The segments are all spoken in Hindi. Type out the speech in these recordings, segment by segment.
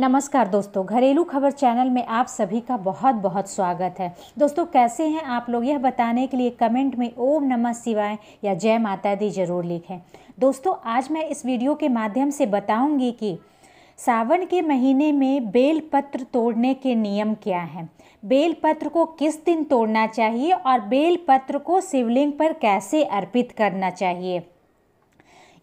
नमस्कार दोस्तों घरेलू खबर चैनल में आप सभी का बहुत बहुत स्वागत है दोस्तों कैसे हैं आप लोग यह बताने के लिए कमेंट में ओम नमः शिवाय या जय माता दी जरूर लिखें दोस्तों आज मैं इस वीडियो के माध्यम से बताऊंगी कि सावन के महीने में बेलपत्र तोड़ने के नियम क्या हैं बेलपत्र को किस दिन तोड़ना चाहिए और बेलपत्र को शिवलिंग पर कैसे अर्पित करना चाहिए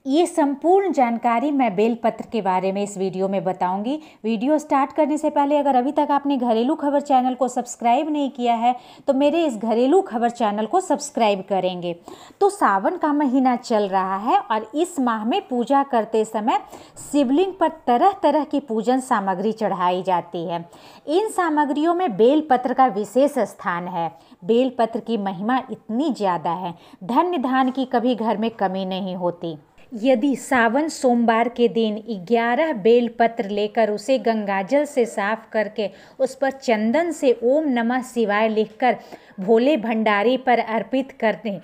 ये संपूर्ण जानकारी मैं बेलपत्र के बारे में इस वीडियो में बताऊंगी वीडियो स्टार्ट करने से पहले अगर अभी तक आपने घरेलू खबर चैनल को सब्सक्राइब नहीं किया है तो मेरे इस घरेलू खबर चैनल को सब्सक्राइब करेंगे तो सावन का महीना चल रहा है और इस माह में पूजा करते समय शिवलिंग पर तरह तरह की पूजन सामग्री चढ़ाई जाती है इन सामग्रियों में बेलपत्र का विशेष स्थान है बेलपत्र की महिमा इतनी ज़्यादा है धन्य धान की कभी घर में कमी नहीं होती यदि सावन सोमवार के दिन 11 बेलपत्र लेकर उसे गंगाजल से साफ करके उस पर चंदन से ओम नमः शिवाय लिखकर भोले भंडारी पर अर्पित कर दें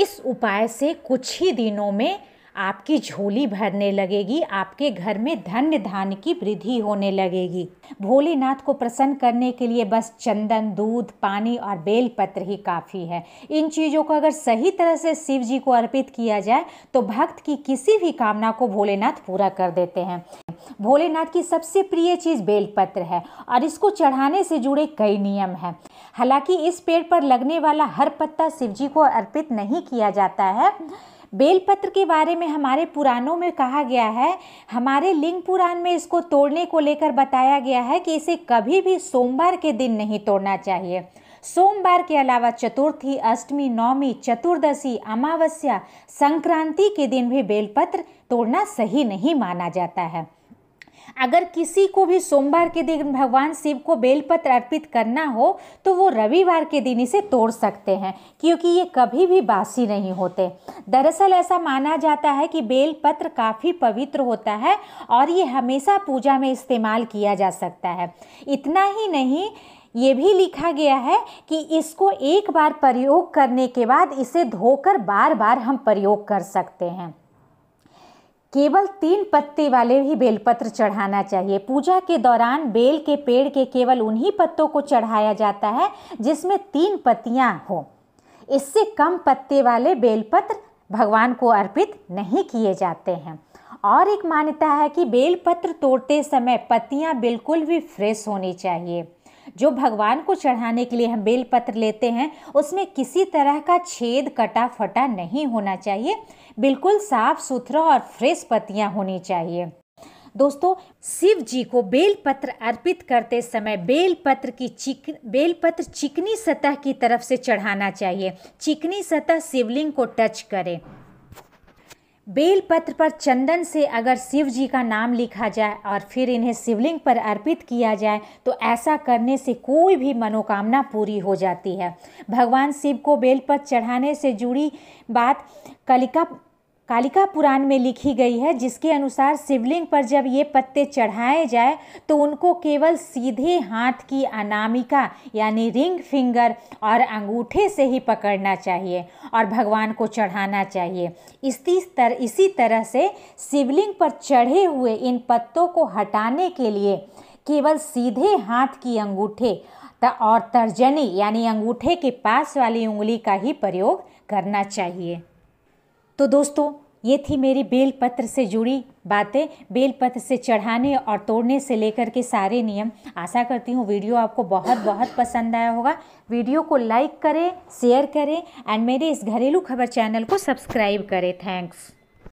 इस उपाय से कुछ ही दिनों में आपकी झोली भरने लगेगी आपके घर में धन्य धान की वृद्धि होने लगेगी भोलेनाथ को प्रसन्न करने के लिए बस चंदन दूध पानी और बेलपत्र ही काफ़ी है इन चीज़ों को अगर सही तरह से शिव जी को अर्पित किया जाए तो भक्त की किसी भी कामना को भोलेनाथ पूरा कर देते हैं भोलेनाथ की सबसे प्रिय चीज़ बेलपत्र है और इसको चढ़ाने से जुड़े कई नियम हैं हालांकि इस पेड़ पर लगने वाला हर पत्ता शिव जी को अर्पित नहीं किया जाता है बेलपत्र के बारे में हमारे पुराणों में कहा गया है हमारे लिंग पुराण में इसको तोड़ने को लेकर बताया गया है कि इसे कभी भी सोमवार के दिन नहीं तोड़ना चाहिए सोमवार के अलावा चतुर्थी अष्टमी नौमी चतुर्दशी अमावस्या संक्रांति के दिन भी बेलपत्र तोड़ना सही नहीं माना जाता है अगर किसी को भी सोमवार के दिन भगवान शिव को बेलपत्र अर्पित करना हो तो वो रविवार के दिन इसे तोड़ सकते हैं क्योंकि ये कभी भी बासी नहीं होते दरअसल ऐसा माना जाता है कि बेलपत्र काफ़ी पवित्र होता है और ये हमेशा पूजा में इस्तेमाल किया जा सकता है इतना ही नहीं ये भी लिखा गया है कि इसको एक बार प्रयोग करने के बाद इसे धोकर बार बार हम प्रयोग कर सकते हैं केवल तीन पत्ते वाले ही बेलपत्र चढ़ाना चाहिए पूजा के दौरान बेल के पेड़ के केवल उन्हीं पत्तों को चढ़ाया जाता है जिसमें तीन पत्तियां हों इससे कम पत्ते वाले बेलपत्र भगवान को अर्पित नहीं किए जाते हैं और एक मान्यता है कि बेलपत्र तोड़ते समय पत्तियां बिल्कुल भी फ्रेश होनी चाहिए जो भगवान को चढ़ाने के लिए हम बेलपत्र लेते हैं उसमें किसी तरह का छेद कटा फटा नहीं होना चाहिए बिल्कुल साफ़ सुथरा और फ्रेश पत्तियाँ होनी चाहिए दोस्तों शिव जी को बेलपत्र अर्पित करते समय बेलपत्र की चिक बेलपत्र चिकनी सतह की तरफ से चढ़ाना चाहिए चिकनी सतह शिवलिंग को टच करें बेलपत्र पर चंदन से अगर शिव जी का नाम लिखा जाए और फिर इन्हें शिवलिंग पर अर्पित किया जाए तो ऐसा करने से कोई भी मनोकामना पूरी हो जाती है भगवान शिव को बेलपत्र चढ़ाने से जुड़ी बात कलिका कालिका पुराण में लिखी गई है जिसके अनुसार शिवलिंग पर जब ये पत्ते चढ़ाए जाए तो उनको केवल सीधे हाथ की अनामिका यानी रिंग फिंगर और अंगूठे से ही पकड़ना चाहिए और भगवान को चढ़ाना चाहिए इसी तर इसी तरह से शिवलिंग पर चढ़े हुए इन पत्तों को हटाने के लिए केवल सीधे हाथ की अंगूठे और तर्जनी यानी अंगूठे के पास वाली उंगली का ही प्रयोग करना चाहिए तो दोस्तों ये थी मेरी बेलपत्र से जुड़ी बातें बेलपत्र से चढ़ाने और तोड़ने से लेकर के सारे नियम आशा करती हूँ वीडियो आपको बहुत बहुत पसंद आया होगा वीडियो को लाइक करें शेयर करें एंड मेरे इस घरेलू खबर चैनल को सब्सक्राइब करें थैंक्स